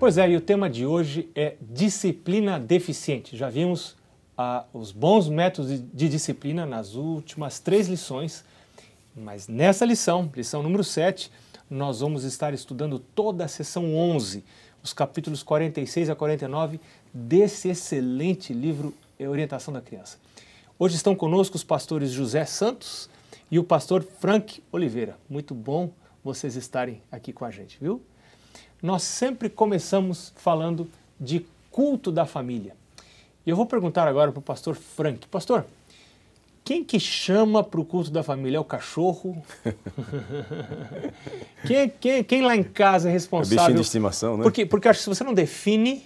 Pois é, e o tema de hoje é disciplina deficiente. Já vimos ah, os bons métodos de, de disciplina nas últimas três lições, mas nessa lição, lição número 7, nós vamos estar estudando toda a sessão 11, os capítulos 46 a 49 desse excelente livro é Orientação da Criança. Hoje estão conosco os pastores José Santos e o pastor Frank Oliveira. Muito bom vocês estarem aqui com a gente, viu? nós sempre começamos falando de culto da família. E eu vou perguntar agora para o pastor Frank. Pastor, quem que chama para o culto da família? É o cachorro? quem, quem, quem, lá em casa é responsável? É bichinho de estimação, né? Porque, porque acho que se você não define,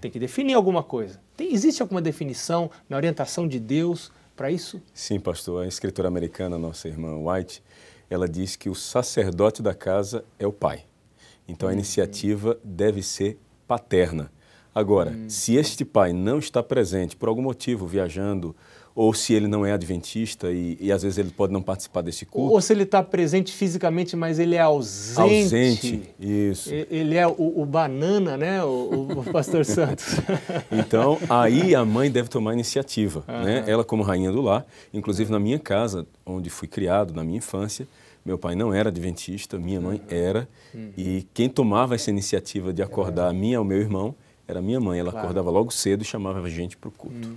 tem que definir alguma coisa. Tem, existe alguma definição na orientação de Deus para isso? Sim, pastor. A escritora americana, nossa irmã White, ela diz que o sacerdote da casa é o pai. Então a iniciativa deve ser paterna. Agora, hum. se este pai não está presente por algum motivo, viajando, ou se ele não é adventista e, e às vezes ele pode não participar desse culto. Ou se ele está presente fisicamente, mas ele é ausente. Ausente, isso. Ele é o, o banana, né, o, o pastor Santos. então, aí a mãe deve tomar iniciativa, né? Ela como rainha do lar, inclusive na minha casa, onde fui criado, na minha infância, meu pai não era adventista, minha mãe ah. era. Uhum. E quem tomava essa iniciativa de acordar é. a minha ou meu irmão era minha mãe. Ela claro. acordava logo cedo e chamava a gente para o culto. Uhum.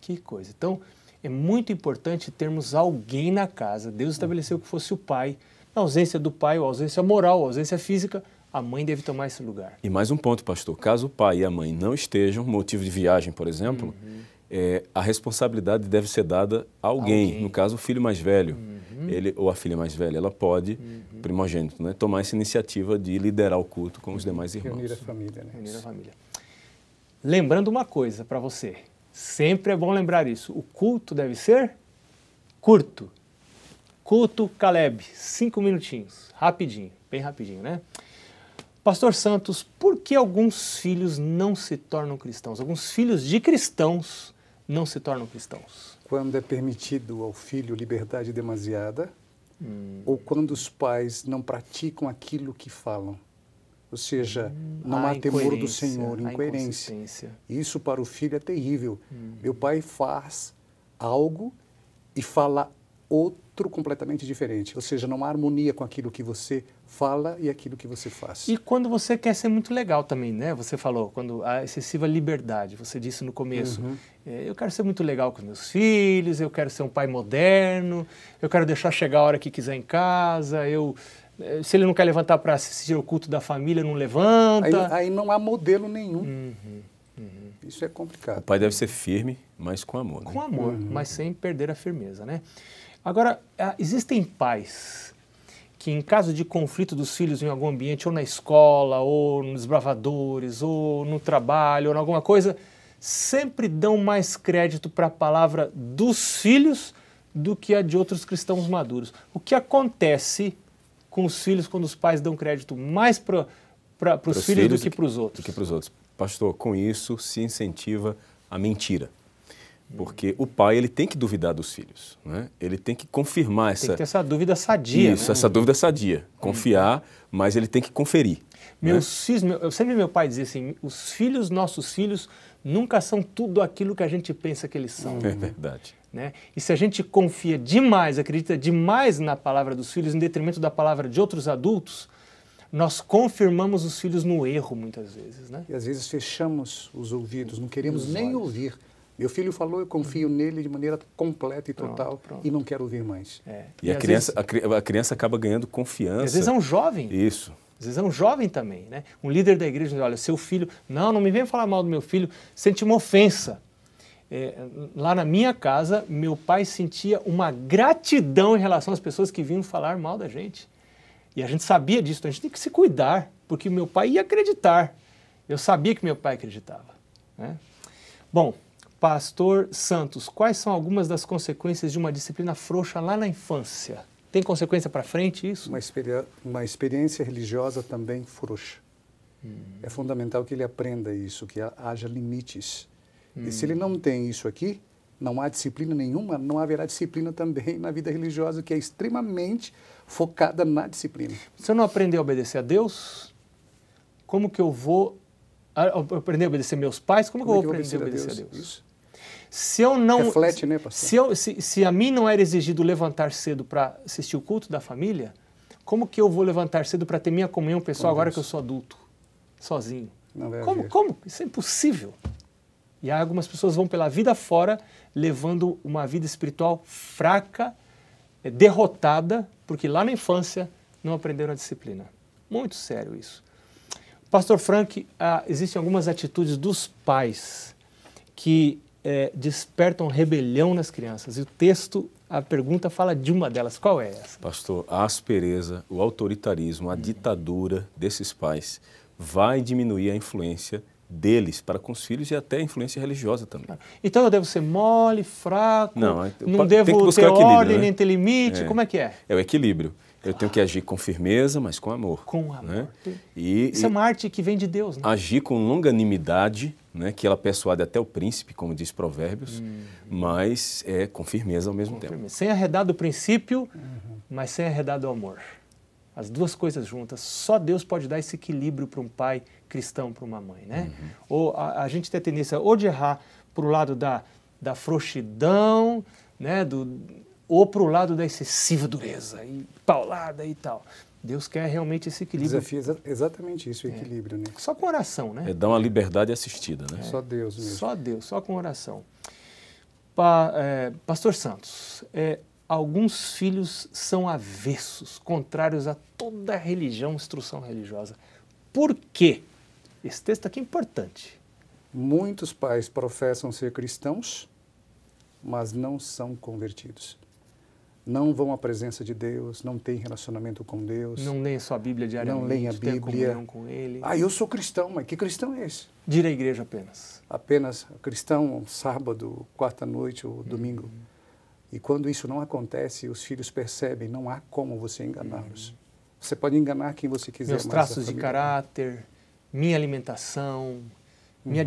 Que coisa. Então, é muito importante termos alguém na casa. Deus estabeleceu que fosse o pai. Na ausência do pai, ou ausência moral, ou ausência física, a mãe deve tomar esse lugar. E mais um ponto, pastor. Caso o pai e a mãe não estejam, motivo de viagem, por exemplo, uhum. é, a responsabilidade deve ser dada a alguém, alguém. no caso, o filho mais velho. Uhum uhum. ele ou a filha mais velha, ela pode, uhum. primogênito, né, tomar essa iniciativa de liderar o culto com os demais irmãos. Reunir a família, né? Reunir a família. Lembrando uma coisa para você, sempre é bom lembrar isso. O culto deve ser curto. Culto Caleb, cinco minutinhos, rapidinho, bem rapidinho, né? Pastor Santos, por que alguns filhos não se tornam cristãos? Alguns filhos de cristãos não se tornam cristãos? quando é permitido ao filho liberdade demasiada hum. ou quando os pais não praticam aquilo que falam. Ou seja, hum. não há ah, temor do Senhor, incoerência. Isso para o filho é terrível. Hum. Meu pai faz algo e fala outro completamente diferente. Ou seja, não há harmonia com aquilo que você fala e aquilo que você faz. E quando você quer ser muito legal também, né? Você falou, quando a excessiva liberdade, você disse no começo, uhum. é, eu quero ser muito legal com meus filhos, eu quero ser um pai moderno, eu quero deixar chegar a hora que quiser em casa, eu é, se ele não quer levantar para assistir o culto da família, não levanta. Aí, aí não há modelo nenhum. Uhum, uhum. Isso é complicado. O pai deve ser firme, mas com amor. Né? Com amor, uhum. mas sem perder a firmeza, né? Agora, ah, existem pais que, em caso de conflito dos filhos em algum ambiente, ou na escola, ou nos bravadores, ou no trabalho, ou em alguma coisa, sempre dão mais crédito para a palavra dos filhos do que a de outros cristãos maduros. O que acontece com os filhos quando os pais dão crédito mais para os filhos, filhos do que para os outros? Do que para os outros. Pastor, com isso se incentiva a mentira. Porque o pai ele tem que duvidar dos filhos, né? ele tem que confirmar essa... Tem que ter essa dúvida sadia. Isso, né? essa dúvida sadia. Confiar, mas ele tem que conferir. Meus né? filhos, eu sempre meu pai dizia assim, os filhos, nossos filhos, nunca são tudo aquilo que a gente pensa que eles são. É verdade. Né? E se a gente confia demais, acredita demais na palavra dos filhos, em detrimento da palavra de outros adultos, nós confirmamos os filhos no erro muitas vezes. Né? E às vezes fechamos os ouvidos, não queremos nem ouvir meu filho falou, eu confio uhum. nele de maneira completa e total pronto, pronto. e não quero ouvir mais. É. E, e a, criança, vezes, a, criança acaba ganhando confiança. Às vezes é um jovem. Isso. Às vezes é um jovem também, né? Um líder da igreja diz, olha, seu filho, não, não me venha falar mal do meu filho, sente uma ofensa. É, lá na minha casa, meu pai sentia uma gratidão em relação às pessoas que vinham falar mal da gente. E a gente sabia disso, então a gente tem que se cuidar, porque meu pai ia acreditar. Eu sabia que meu pai acreditava. Né? Bom, Pastor Santos, quais são algumas das consequências de uma disciplina frouxa lá na infância? Tem consequência para frente isso? Uma, experi uma, experiência religiosa também frouxa. Hum. É fundamental que ele aprenda isso, que haja limites. Hum. E se ele hum. não tem isso aqui, não há disciplina nenhuma, não haverá disciplina também na vida religiosa, que é extremamente focada na disciplina. Se eu não aprender a obedecer a Deus, como que eu vou aprender a obedecer meus pais? Como, como que eu vou aprender a obedecer a Deus? A Deus? Se eu não. Reflete, né, pastor? Se, eu, se, se a mim não era exigido levantar cedo para assistir o culto da família, como que eu vou levantar cedo para ter minha comunhão pessoal agora que eu sou adulto, sozinho? como, como? Isso é impossível. E algumas pessoas vão pela vida fora levando uma vida espiritual fraca, eh, derrotada, porque lá na infância não aprenderam a disciplina. Muito sério isso. Pastor Frank, ah, existem algumas atitudes dos pais que é, despertam rebelião nas crianças. E o texto, a pergunta fala de uma delas. Qual é essa? Pastor, a aspereza, o autoritarismo, a ditadura desses pais vai diminuir a influência deles para com os filhos e até a influência religiosa também. Então eu devo ser mole, fraco, não, é, não devo ter ordem né? nem ter limite, é. como é que é? É o equilíbrio. Eu tenho que agir com firmeza, mas com amor. Com né? amor. Né? E, Isso é e é uma arte que vem de Deus. Né? Agir com longanimidade, né, que ela é persuade até o príncipe, como diz Provérbios, uhum. mas é com firmeza ao mesmo com tempo. Firmeza. Sem arredar do princípio, uhum. mas sem arredar do amor. As duas coisas juntas. Só Deus pode dar esse equilíbrio para um pai cristão, para uma mãe. Né? Uhum. Ou a, a, gente tem a tendência ou de errar para o lado da, da frouxidão, né, do, ou para o lado da excessiva dureza, e paulada e tal. Deus quer realmente esse equilíbrio. é exatamente isso, o equilíbrio, né? Só com oração, né? É dar uma liberdade assistida, né? É. Só Deus mesmo. Só Deus, só com oração. Pa, é, Pastor Santos, é, alguns filhos são avessos, contrários a toda religião, instrução religiosa. Por quê? Esse texto aqui é importante. Muitos pais professam ser cristãos, mas não são convertidos não vão à presença de Deus, não têm relacionamento com Deus. Não leem sua Bíblia diariamente, não leem a Bíblia. com Ele. Ah, eu sou cristão, mas que cristão é esse? Dir a igreja apenas. Apenas cristão, sábado, quarta-noite ou domingo. Uhum. E quando isso não acontece, os filhos percebem, não há como você enganá-los. Uhum. Você pode enganar quem você quiser. Meus traços de caráter, minha alimentação, minha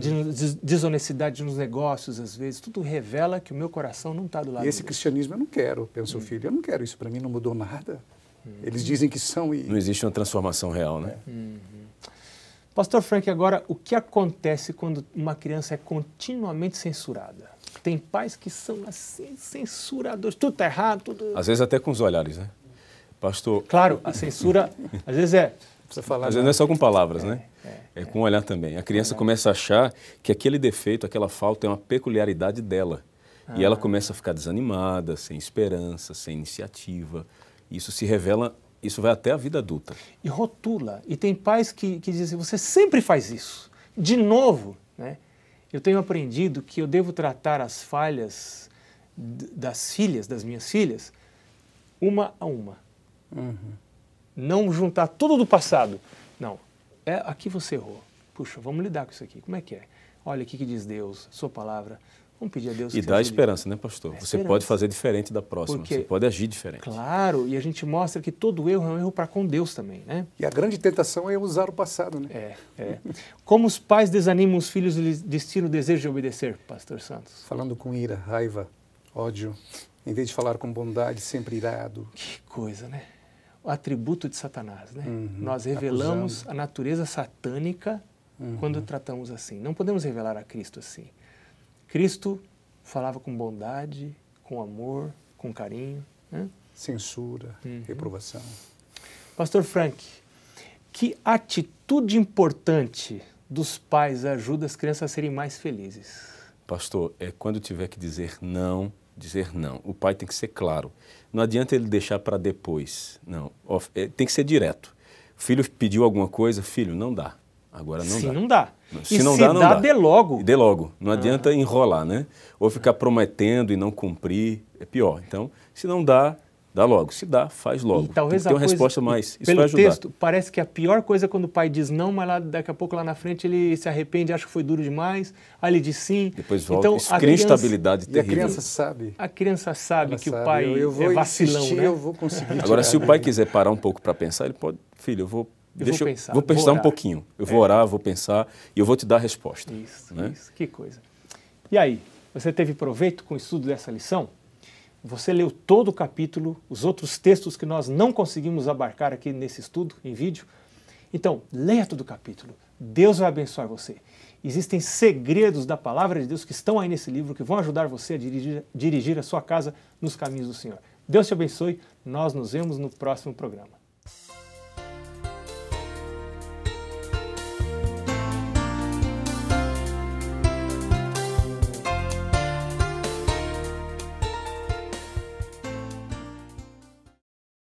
desonestidade nos negócios, às vezes, tudo revela que o meu coração não está do lado. E esse dele. cristianismo eu não quero, pensa o hum. filho, eu não quero isso, para mim não mudou nada. Hum. Eles dizem que são e. Não existe uma transformação real, né? É. Hum. Pastor Frank, agora, o que acontece quando uma criança é continuamente censurada? Tem pais que são assim, censuradores, tudo está errado, tudo. Às vezes até com os olhares, né? Pastor. Claro, a censura, às vezes é precisa falar. Mas não é só com palavras, é, né? É, é, é com o olhar também. A criança começa a achar que aquele defeito, aquela falta é uma peculiaridade dela. Ah. E ela ah. começa a ficar desanimada, sem esperança, sem iniciativa. Isso se revela, isso vai até a vida adulta. E rotula. E tem pais que, que dizem: assim, você sempre faz isso. De novo, né? Eu tenho aprendido que eu devo tratar as falhas das filhas, das minhas filhas, uma a uma. Uhum. Não juntar tudo do passado. Não. É, aqui você errou. Puxa, vamos lidar com isso aqui. Como é que é? Olha o que diz Deus, sua palavra. Vamos pedir a Deus. E dá esperança, né, pastor? É você esperança. pode fazer diferente da próxima, Porque, você pode agir diferente. Claro, e a gente mostra que todo erro é um erro para com Deus também, né? E a grande tentação é usar o passado, né? É, é. Como os pais desanimam os filhos e destinam o desejo de obedecer, pastor Santos? Falando com ira, raiva, ódio, em vez de falar com bondade, sempre irado. Que coisa, né? o atributo de Satanás. Né? Uhum, Nós revelamos acusando. a natureza satânica uhum. quando tratamos assim. Não podemos revelar a Cristo assim. Cristo falava com bondade, com amor, com carinho. Né? Censura, uhum. reprovação. Pastor Frank, que atitude importante dos pais ajuda as crianças a serem mais felizes? Pastor, é quando tiver que dizer não dizer não. O pai tem que ser claro. Não adianta ele deixar para depois. Não. É, tem que ser direto. O filho pediu alguma coisa, filho, não dá. Agora não se dá. Não dá. Se e não se dá, não dá, dá. dê logo. Dê logo. Não ah. adianta enrolar, né? Ou ficar prometendo e não cumprir, é pior. Então, se não dá, Dá logo. Se dá, faz logo. E talvez tem uma coisa, resposta mais. Isso pelo vai ajudar. texto, parece que a pior coisa é quando o pai diz não, mas lá, daqui a pouco lá na frente ele se arrepende, acha que foi duro demais. Aí ele diz sim. Depois volta. Então, Isso a cria criança, instabilidade terrível. a criança sabe. A criança sabe Ela que sabe. o pai eu, eu vou é vacilão, insistir, né? Eu vou conseguir. Agora, se o pai quiser parar um pouco para pensar, ele pode... Filho, eu vou... Eu deixa, vou pensar, vou pensar vou um pouquinho. Eu vou é. orar, vou pensar e eu vou te dar a resposta. Isso, né? isso. Que coisa. E aí, você teve proveito com o estudo dessa lição? Você leu todo o capítulo, os outros textos que nós não conseguimos abarcar aqui nesse estudo, em vídeo. Então, leia todo o capítulo. Deus vai abençoar você. Existem segredos da palavra de Deus que estão aí nesse livro que vão ajudar você a dirigir, dirigir a sua casa nos caminhos do Senhor. Deus te abençoe. Nós nos vemos no próximo programa.